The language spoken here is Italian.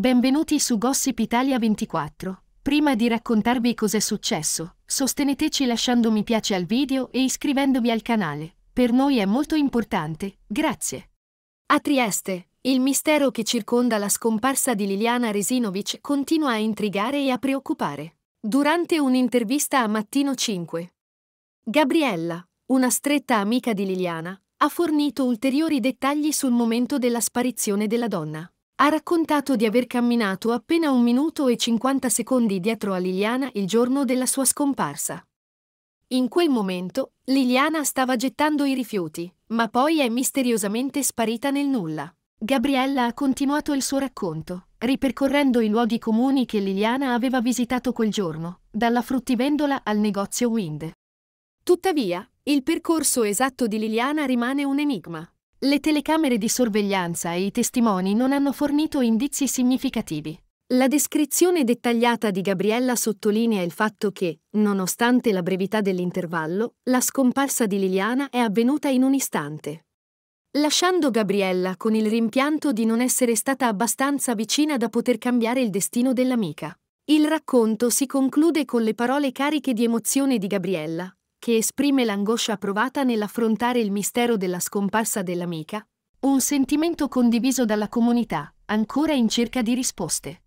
Benvenuti su Gossip Italia 24. Prima di raccontarvi cos'è successo, sosteneteci lasciando mi piace al video e iscrivendovi al canale. Per noi è molto importante, grazie. A Trieste, il mistero che circonda la scomparsa di Liliana Resinovic continua a intrigare e a preoccupare. Durante un'intervista a Mattino 5, Gabriella, una stretta amica di Liliana, ha fornito ulteriori dettagli sul momento della sparizione della donna ha raccontato di aver camminato appena un minuto e 50 secondi dietro a Liliana il giorno della sua scomparsa. In quel momento, Liliana stava gettando i rifiuti, ma poi è misteriosamente sparita nel nulla. Gabriella ha continuato il suo racconto, ripercorrendo i luoghi comuni che Liliana aveva visitato quel giorno, dalla fruttivendola al negozio Wind. Tuttavia, il percorso esatto di Liliana rimane un enigma. Le telecamere di sorveglianza e i testimoni non hanno fornito indizi significativi. La descrizione dettagliata di Gabriella sottolinea il fatto che, nonostante la brevità dell'intervallo, la scomparsa di Liliana è avvenuta in un istante. Lasciando Gabriella con il rimpianto di non essere stata abbastanza vicina da poter cambiare il destino dell'amica. Il racconto si conclude con le parole cariche di emozione di Gabriella, che esprime l'angoscia provata nell'affrontare il mistero della scomparsa dell'amica, un sentimento condiviso dalla comunità, ancora in cerca di risposte.